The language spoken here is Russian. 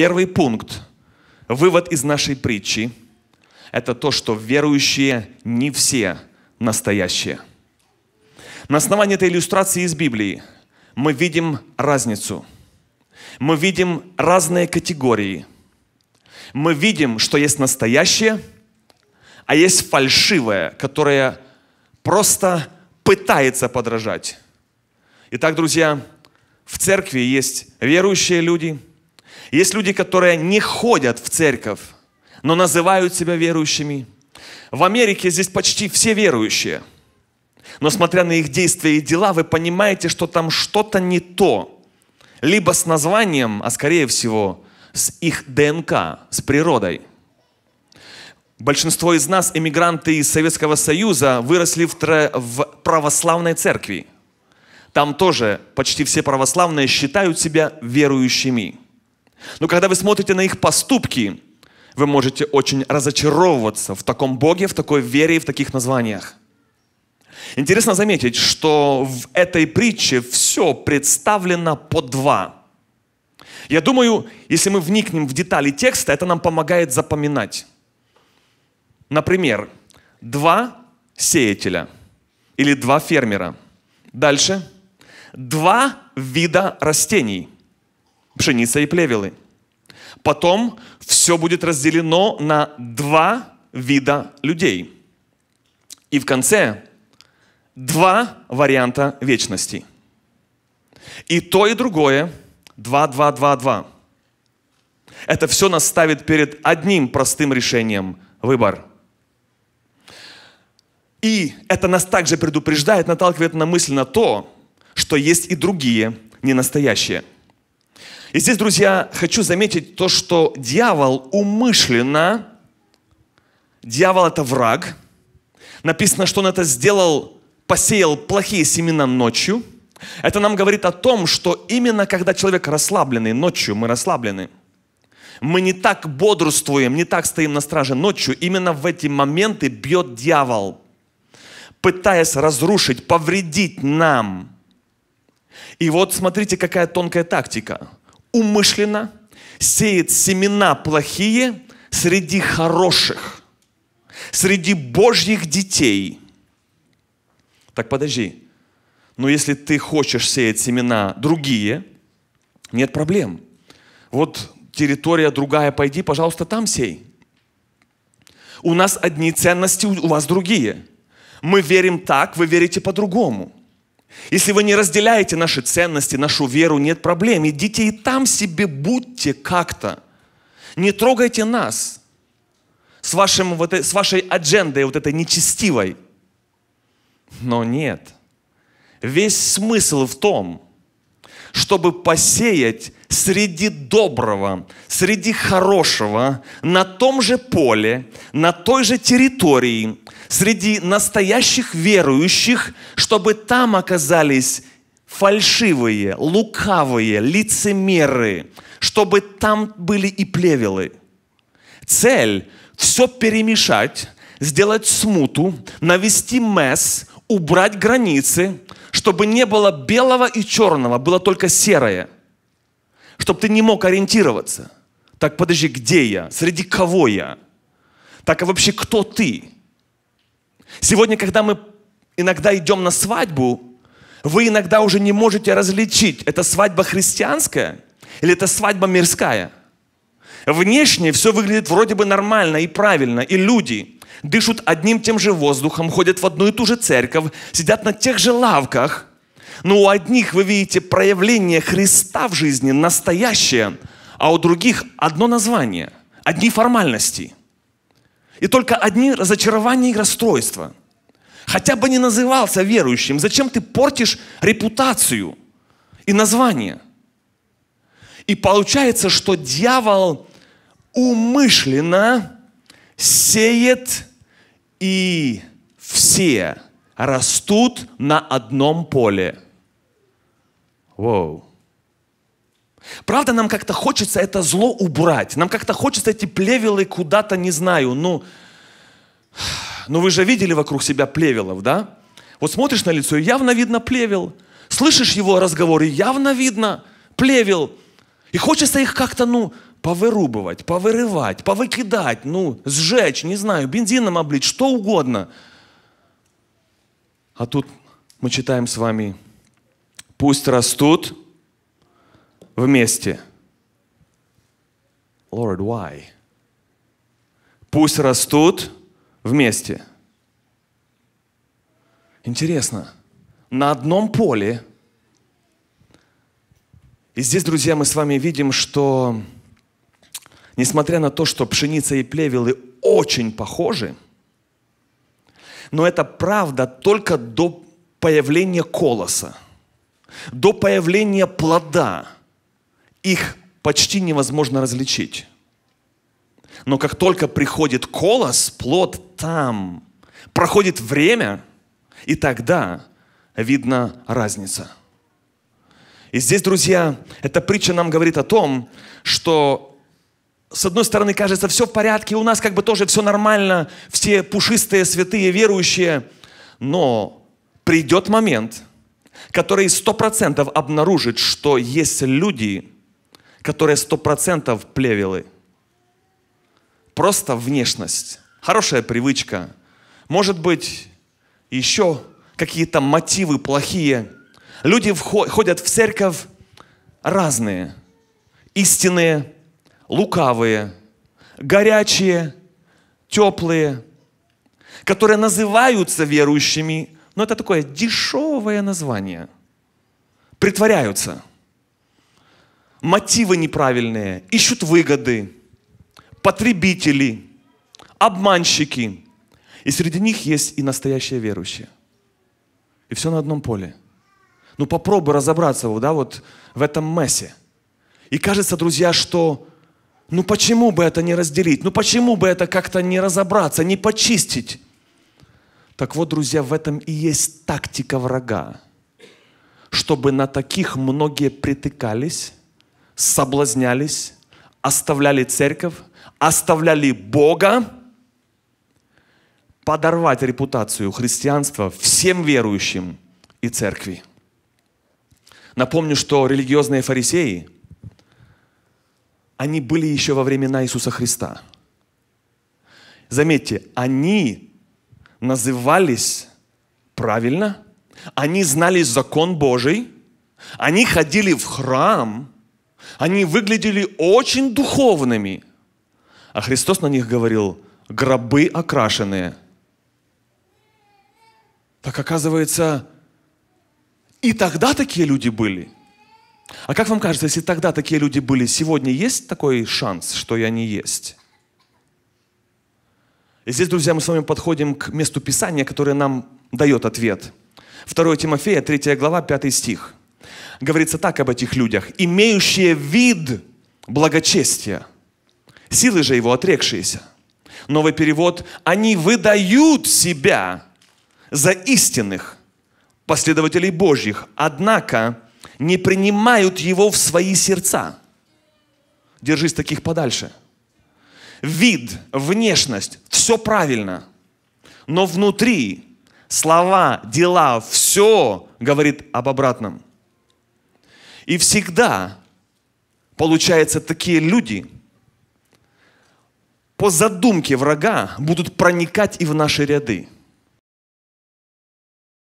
Первый пункт, вывод из нашей притчи, это то, что верующие не все настоящие. На основании этой иллюстрации из Библии мы видим разницу. Мы видим разные категории. Мы видим, что есть настоящее, а есть фальшивое, которое просто пытается подражать. Итак, друзья, в церкви есть верующие люди – есть люди, которые не ходят в церковь, но называют себя верующими. В Америке здесь почти все верующие. Но смотря на их действия и дела, вы понимаете, что там что-то не то. Либо с названием, а скорее всего, с их ДНК, с природой. Большинство из нас, эмигранты из Советского Союза, выросли в, тро... в православной церкви. Там тоже почти все православные считают себя верующими. Но когда вы смотрите на их поступки, вы можете очень разочаровываться в таком Боге, в такой вере и в таких названиях. Интересно заметить, что в этой притче все представлено по два. Я думаю, если мы вникнем в детали текста, это нам помогает запоминать. Например, два сеятеля или два фермера. Дальше. Два вида растений – пшеница и плевелы. Потом все будет разделено на два вида людей. И в конце два варианта вечности. И то, и другое. Два, два, два, два. Это все нас ставит перед одним простым решением – выбор. И это нас также предупреждает, наталкивает на мысль на то, что есть и другие, не настоящие – и здесь, друзья, хочу заметить то, что дьявол умышленно, дьявол это враг, написано, что он это сделал, посеял плохие семена ночью. Это нам говорит о том, что именно когда человек расслабленный, ночью мы расслаблены, мы не так бодрствуем, не так стоим на страже ночью, именно в эти моменты бьет дьявол, пытаясь разрушить, повредить нам. И вот смотрите, какая тонкая тактика – умышленно сеет семена плохие среди хороших, среди Божьих детей. Так подожди, но если ты хочешь сеять семена другие, нет проблем. Вот территория другая, пойди, пожалуйста, там сей. У нас одни ценности, у вас другие. Мы верим так, вы верите по-другому. Если вы не разделяете наши ценности, нашу веру, нет проблем. Идите и там себе будьте как-то. Не трогайте нас с, вашим, вот, э, с вашей аджендой вот этой нечестивой. Но нет. Весь смысл в том, чтобы посеять среди доброго, среди хорошего, на том же поле, на той же территории, среди настоящих верующих, чтобы там оказались фальшивые, лукавые, лицемеры, чтобы там были и плевелы. Цель – все перемешать, сделать смуту, навести мес, убрать границы, чтобы не было белого и черного, было только серое – чтобы ты не мог ориентироваться. Так, подожди, где я? Среди кого я? Так, а вообще кто ты? Сегодня, когда мы иногда идем на свадьбу, вы иногда уже не можете различить, это свадьба христианская или это свадьба мирская. Внешне все выглядит вроде бы нормально и правильно, и люди дышат одним тем же воздухом, ходят в одну и ту же церковь, сидят на тех же лавках – но у одних вы видите проявление Христа в жизни настоящее, а у других одно название, одни формальности. И только одни разочарования и расстройства. Хотя бы не назывался верующим, зачем ты портишь репутацию и название? И получается, что дьявол умышленно сеет и все растут на одном поле. Воу. Правда, нам как-то хочется это зло убрать. Нам как-то хочется эти плевелы куда-то, не знаю, ну... Ну вы же видели вокруг себя плевелов, да? Вот смотришь на лицо, и явно видно плевел. Слышишь его разговоры, явно видно плевел. И хочется их как-то, ну, повырубывать, повырывать, повыкидать, ну, сжечь, не знаю, бензином облить, что угодно. А тут мы читаем с вами пусть растут вместе. Lord, why? Пусть растут вместе. Интересно, на одном поле, и здесь, друзья, мы с вами видим, что несмотря на то, что пшеница и плевелы очень похожи, но это правда только до появления колоса – до появления плода их почти невозможно различить. Но как только приходит колос, плод там, проходит время, и тогда видна разница. И здесь, друзья, эта притча нам говорит о том, что с одной стороны, кажется, все в порядке, у нас как бы тоже все нормально, все пушистые, святые, верующие, но придет момент – который 100% обнаружит, что есть люди, которые 100% плевелы. Просто внешность. Хорошая привычка. Может быть, еще какие-то мотивы плохие. Люди ходят в церковь разные. Истинные, лукавые, горячие, теплые, которые называются верующими, но это такое дешевое название. Притворяются. Мотивы неправильные, ищут выгоды, потребители, обманщики. И среди них есть и настоящие верующие. И все на одном поле. Ну попробуй разобраться да, вот в этом мессе. И кажется, друзья, что ну почему бы это не разделить? Ну почему бы это как-то не разобраться, не почистить? Так вот, друзья, в этом и есть тактика врага, чтобы на таких многие притыкались, соблазнялись, оставляли церковь, оставляли Бога, подорвать репутацию христианства всем верующим и церкви. Напомню, что религиозные фарисеи, они были еще во времена Иисуса Христа. Заметьте, они назывались правильно, они знали закон Божий, они ходили в храм, они выглядели очень духовными. А Христос на них говорил, гробы окрашенные. Так оказывается, и тогда такие люди были. А как вам кажется, если тогда такие люди были, сегодня есть такой шанс, что я не есть? И здесь, друзья, мы с вами подходим к месту Писания, которое нам дает ответ. 2 Тимофея, 3 глава, 5 стих. Говорится так об этих людях. «Имеющие вид благочестия, силы же его отрекшиеся». Новый перевод. «Они выдают себя за истинных последователей Божьих, однако не принимают его в свои сердца». Держись таких подальше – вид, внешность, все правильно. Но внутри слова, дела, все говорит об обратном. И всегда, получается, такие люди по задумке врага будут проникать и в наши ряды –